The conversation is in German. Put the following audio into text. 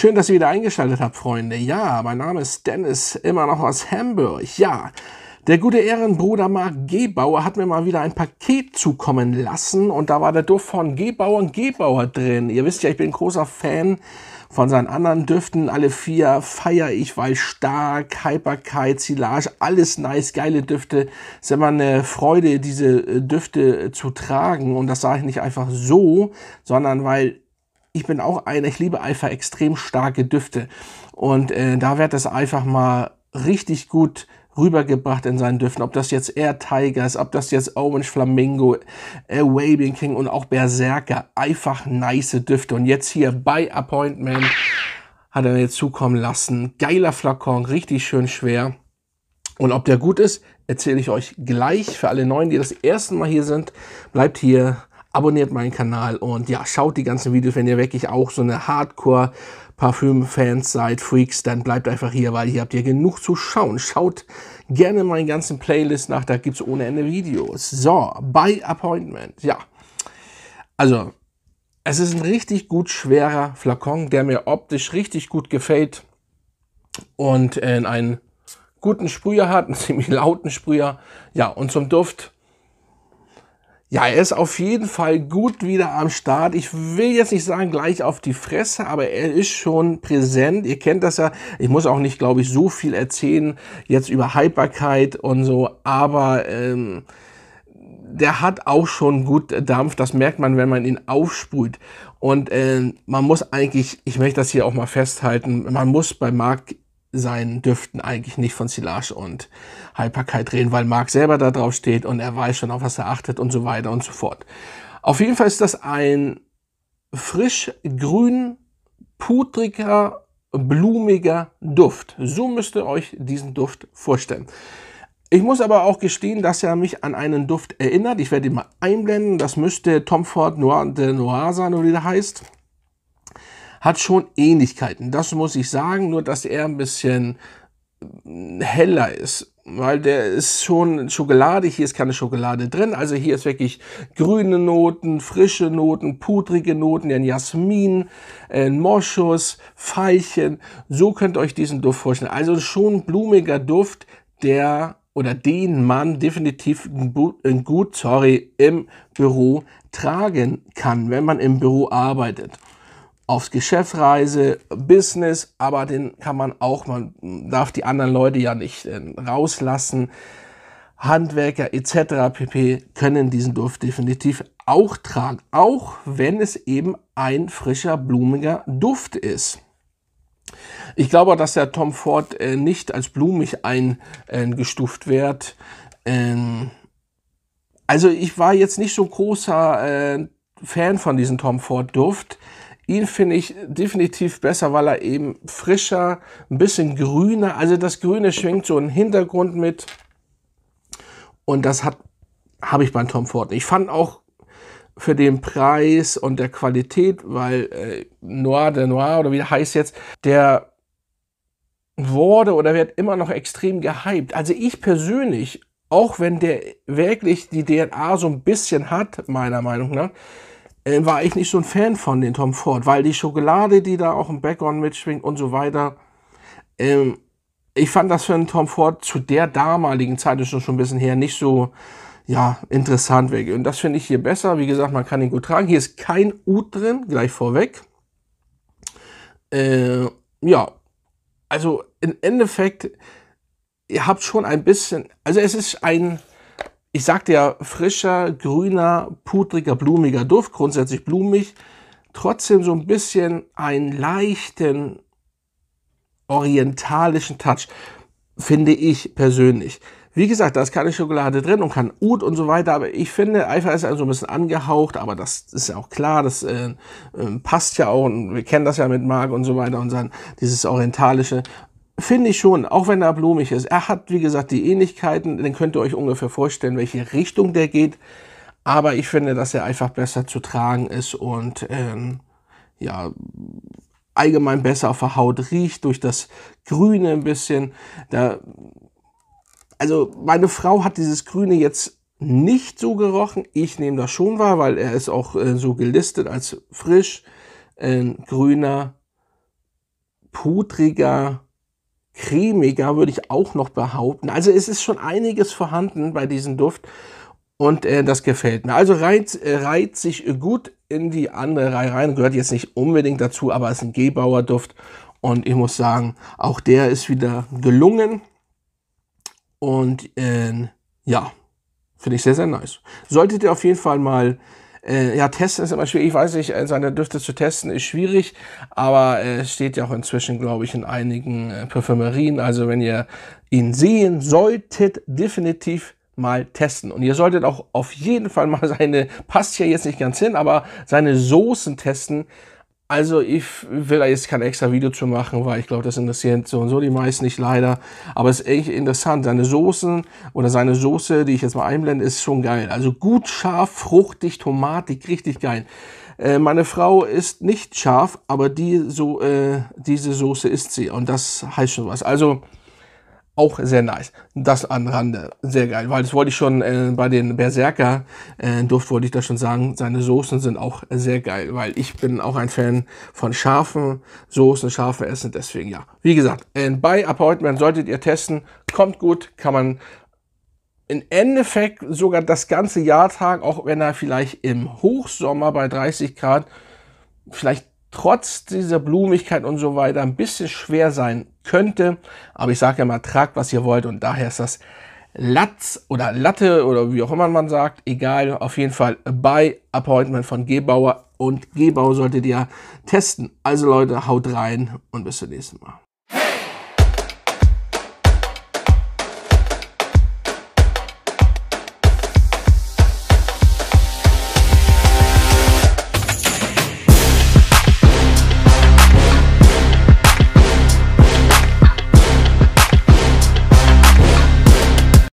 Schön, dass ihr wieder eingeschaltet habt, Freunde. Ja, mein Name ist Dennis, immer noch aus Hamburg. Ja, der gute Ehrenbruder Marc Gebauer hat mir mal wieder ein Paket zukommen lassen und da war der Duft von Gebauer und Gebauer drin. Ihr wisst ja, ich bin großer Fan von seinen anderen Düften. Alle vier feier ich, weil stark, Hyperkeit, Silage, alles nice, geile Düfte. Es ist immer eine Freude, diese äh, Düfte äh, zu tragen und das sage ich nicht einfach so, sondern weil ich bin auch einer, ich liebe einfach extrem starke Düfte. Und äh, da wird das einfach mal richtig gut rübergebracht in seinen Düften. Ob das jetzt Air Tiger ist, ob das jetzt Orange Flamingo, äh, Arabian King und auch Berserker. Einfach nice Düfte. Und jetzt hier bei Appointment hat er mir zukommen lassen. Geiler Flakon, richtig schön schwer. Und ob der gut ist, erzähle ich euch gleich. Für alle Neuen, die das erste Mal hier sind, bleibt hier abonniert meinen Kanal und ja, schaut die ganzen Videos, wenn ihr wirklich auch so eine Hardcore Parfüm-Fans seid, Freaks, dann bleibt einfach hier, weil hier habt ihr genug zu schauen. Schaut gerne meinen ganzen Playlist nach, da gibt es ohne Ende Videos. So, by Appointment, ja. Also, es ist ein richtig gut schwerer Flakon, der mir optisch richtig gut gefällt und äh, einen guten Sprüher hat, einen ziemlich lauten Sprüher. Ja, und zum Duft ja, er ist auf jeden Fall gut wieder am Start. Ich will jetzt nicht sagen gleich auf die Fresse, aber er ist schon präsent. Ihr kennt das ja. Ich muss auch nicht, glaube ich, so viel erzählen jetzt über Haltbarkeit und so, aber ähm, der hat auch schon gut Dampf. Das merkt man, wenn man ihn aufsprüht. Und äh, man muss eigentlich, ich möchte das hier auch mal festhalten, man muss bei Marc sein dürften eigentlich nicht von Silage und Hyperkeit reden, weil Marc selber da drauf steht und er weiß schon, auf was er achtet und so weiter und so fort. Auf jeden Fall ist das ein frisch grün, pudriger, blumiger Duft. So müsst ihr euch diesen Duft vorstellen. Ich muss aber auch gestehen, dass er mich an einen Duft erinnert. Ich werde ihn mal einblenden. Das müsste Tom Ford Noir de Noir sein, oder wie der heißt hat schon Ähnlichkeiten. Das muss ich sagen, nur dass er ein bisschen mm, heller ist. Weil der ist schon Schokolade, hier ist keine Schokolade drin. Also hier ist wirklich grüne Noten, frische Noten, pudrige Noten, den Jasmin, ein Moschus, Veilchen. So könnt ihr euch diesen Duft vorstellen. Also schon blumiger Duft, der oder den man definitiv gut, sorry, im Büro tragen kann, wenn man im Büro arbeitet aufs Geschäft reise, Business, aber den kann man auch, man darf die anderen Leute ja nicht äh, rauslassen. Handwerker etc. pp. können diesen Duft definitiv auch tragen, auch wenn es eben ein frischer, blumiger Duft ist. Ich glaube, dass der Tom Ford äh, nicht als blumig eingestuft äh, wird. Ähm, also ich war jetzt nicht so großer äh, Fan von diesem Tom Ford Duft. Ihn finde ich definitiv besser, weil er eben frischer, ein bisschen grüner, also das Grüne schwingt so einen Hintergrund mit. Und das hat, habe ich beim Tom Ford. Ich fand auch für den Preis und der Qualität, weil äh, Noir de Noir oder wie heißt jetzt, der wurde oder wird immer noch extrem gehypt. Also ich persönlich, auch wenn der wirklich die DNA so ein bisschen hat, meiner Meinung nach, äh, war ich nicht so ein Fan von den Tom Ford, weil die Schokolade, die da auch im Background mitschwingt und so weiter, ähm, ich fand das für einen Tom Ford zu der damaligen Zeit, ist schon ein bisschen her, nicht so ja, interessant weg. Und das finde ich hier besser. Wie gesagt, man kann ihn gut tragen. Hier ist kein U drin, gleich vorweg. Äh, ja, also im Endeffekt, ihr habt schon ein bisschen, also es ist ein ich sagte ja, frischer, grüner, pudriger, blumiger Duft, grundsätzlich blumig, trotzdem so ein bisschen einen leichten orientalischen Touch, finde ich persönlich. Wie gesagt, da ist keine Schokolade drin und kein Oud und so weiter, aber ich finde, Eifer ist also ein bisschen angehaucht, aber das ist ja auch klar, das äh, äh, passt ja auch und wir kennen das ja mit Marc und so weiter und sein, dieses orientalische Finde ich schon, auch wenn er blumig ist. Er hat, wie gesagt, die Ähnlichkeiten, dann könnt ihr euch ungefähr vorstellen, welche Richtung der geht. Aber ich finde, dass er einfach besser zu tragen ist und ähm, ja, allgemein besser auf der Haut riecht, durch das Grüne ein bisschen. Da, also meine Frau hat dieses Grüne jetzt nicht so gerochen. Ich nehme das schon wahr, weil er ist auch äh, so gelistet als frisch, äh, grüner, pudriger, cremiger, würde ich auch noch behaupten. Also es ist schon einiges vorhanden bei diesem Duft und äh, das gefällt mir. Also reiht, äh, reiht sich gut in die andere Reihe rein, gehört jetzt nicht unbedingt dazu, aber es ist ein Gebauer Duft und ich muss sagen, auch der ist wieder gelungen und äh, ja, finde ich sehr, sehr nice. Solltet ihr auf jeden Fall mal äh, ja, testen ist immer schwierig. Ich weiß nicht, äh, seine Düfte zu testen ist schwierig, aber äh, es äh, steht ja auch inzwischen, glaube ich, in einigen äh, Parfümerien. Also wenn ihr ihn sehen solltet, definitiv mal testen. Und ihr solltet auch auf jeden Fall mal seine, passt ja jetzt nicht ganz hin, aber seine Soßen testen also ich will da jetzt kein extra Video zu machen, weil ich glaube, das interessiert so und so die meisten nicht leider. Aber es ist echt interessant. Seine Soßen oder seine Soße, die ich jetzt mal einblende, ist schon geil. Also gut scharf, fruchtig, tomatig, richtig geil. Äh, meine Frau ist nicht scharf, aber die so, äh, diese Soße isst sie und das heißt schon was. Also auch sehr nice. Das an Rande, sehr geil, weil das wollte ich schon äh, bei den Berserker äh, Duft wollte ich da schon sagen. Seine Soßen sind auch sehr geil, weil ich bin auch ein Fan von scharfen Soßen, scharfe Essen. Deswegen ja. Wie gesagt, äh, bei Appointment solltet ihr testen. Kommt gut, kann man im Endeffekt sogar das ganze Jahr Jahrtag, auch wenn er vielleicht im Hochsommer bei 30 Grad vielleicht trotz dieser Blumigkeit und so weiter ein bisschen schwer sein könnte. Aber ich sage ja mal, tragt was ihr wollt und daher ist das Latz oder Latte oder wie auch immer man sagt, egal, auf jeden Fall bei Appointment von Gebauer und Gebau solltet ihr testen. Also Leute, haut rein und bis zum nächsten Mal.